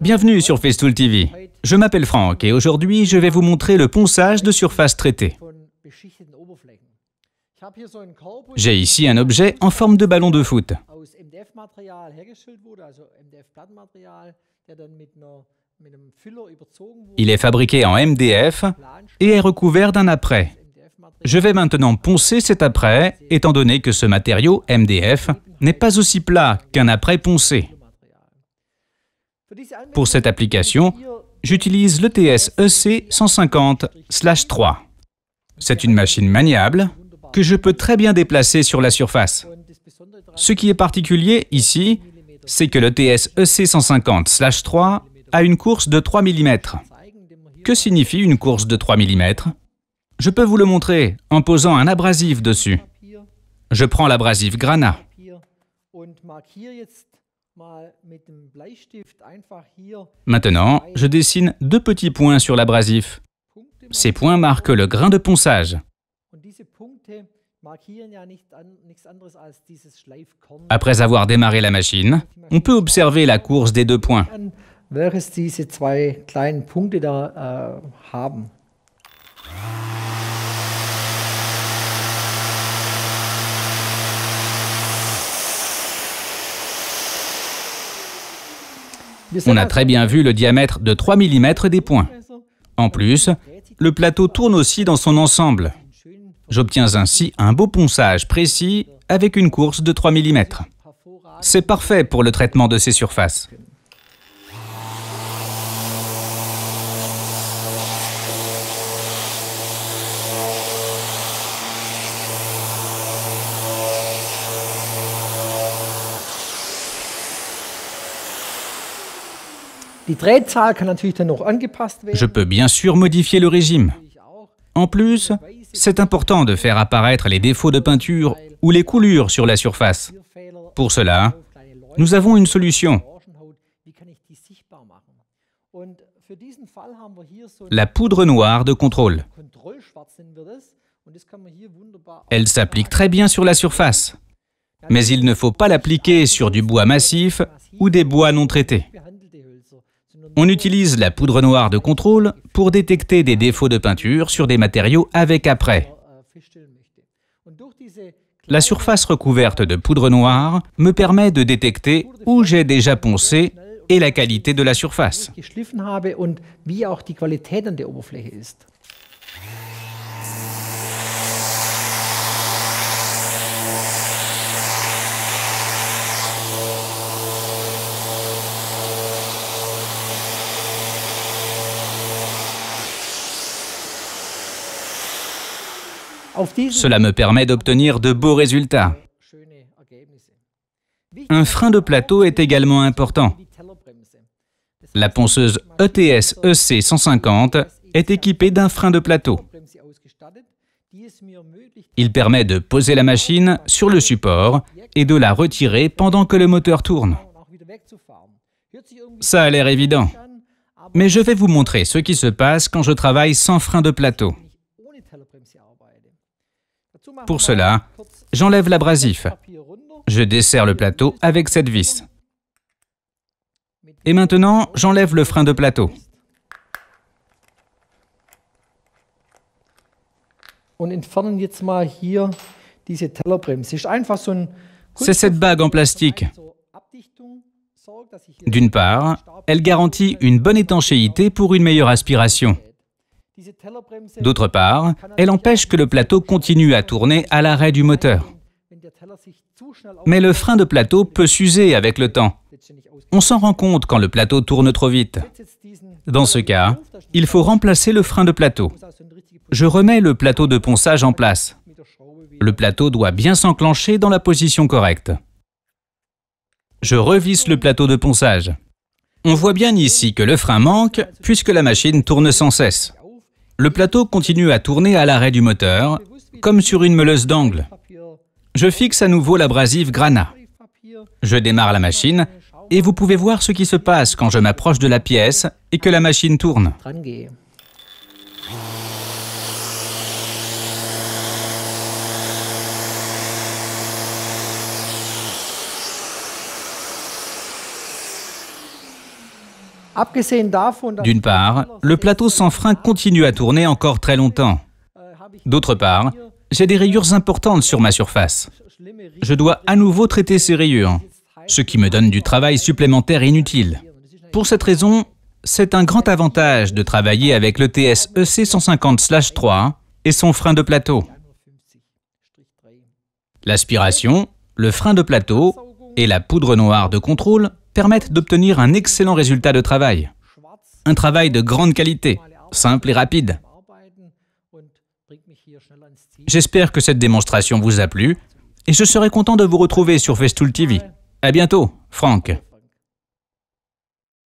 Bienvenue sur Festool TV. Je m'appelle Franck et aujourd'hui je vais vous montrer le ponçage de surface traitées. J'ai ici un objet en forme de ballon de foot. Il est fabriqué en MDF et est recouvert d'un apprêt. Je vais maintenant poncer cet après, étant donné que ce matériau, MDF, n'est pas aussi plat qu'un après poncé. Pour cette application, j'utilise l'ETS EC 150-3. C'est une machine maniable que je peux très bien déplacer sur la surface. Ce qui est particulier ici, c'est que l'ETS EC 150-3 a une course de 3 mm. Que signifie une course de 3 mm je peux vous le montrer en posant un abrasif dessus. Je prends l'abrasif Grana. Maintenant, je dessine deux petits points sur l'abrasif. Ces points marquent le grain de ponçage. Après avoir démarré la machine, on peut observer la course des deux points. On a très bien vu le diamètre de 3 mm des points. En plus, le plateau tourne aussi dans son ensemble. J'obtiens ainsi un beau ponçage précis avec une course de 3 mm. C'est parfait pour le traitement de ces surfaces. Je peux bien sûr modifier le régime. En plus, c'est important de faire apparaître les défauts de peinture ou les coulures sur la surface. Pour cela, nous avons une solution. La poudre noire de contrôle. Elle s'applique très bien sur la surface, mais il ne faut pas l'appliquer sur du bois massif ou des bois non traités. On utilise la poudre noire de contrôle pour détecter des défauts de peinture sur des matériaux avec après. La surface recouverte de poudre noire me permet de détecter où j'ai déjà poncé et la qualité de la surface. Cela me permet d'obtenir de beaux résultats. Un frein de plateau est également important. La ponceuse ETS EC 150 est équipée d'un frein de plateau. Il permet de poser la machine sur le support et de la retirer pendant que le moteur tourne. Ça a l'air évident, mais je vais vous montrer ce qui se passe quand je travaille sans frein de plateau. Pour cela, j'enlève l'abrasif. Je desserre le plateau avec cette vis. Et maintenant, j'enlève le frein de plateau. C'est cette bague en plastique. D'une part, elle garantit une bonne étanchéité pour une meilleure aspiration. D'autre part, elle empêche que le plateau continue à tourner à l'arrêt du moteur. Mais le frein de plateau peut s'user avec le temps. On s'en rend compte quand le plateau tourne trop vite. Dans ce cas, il faut remplacer le frein de plateau. Je remets le plateau de ponçage en place. Le plateau doit bien s'enclencher dans la position correcte. Je revisse le plateau de ponçage. On voit bien ici que le frein manque puisque la machine tourne sans cesse. Le plateau continue à tourner à l'arrêt du moteur, comme sur une meuleuse d'angle. Je fixe à nouveau l'abrasif Grana. Je démarre la machine et vous pouvez voir ce qui se passe quand je m'approche de la pièce et que la machine tourne. D'une part, le plateau sans frein continue à tourner encore très longtemps. D'autre part, j'ai des rayures importantes sur ma surface. Je dois à nouveau traiter ces rayures, ce qui me donne du travail supplémentaire inutile. Pour cette raison, c'est un grand avantage de travailler avec le TSEC 150-3 et son frein de plateau. L'aspiration, le frein de plateau et la poudre noire de contrôle permettent d'obtenir un excellent résultat de travail. Un travail de grande qualité, simple et rapide. J'espère que cette démonstration vous a plu et je serai content de vous retrouver sur Festool TV. À bientôt, Franck.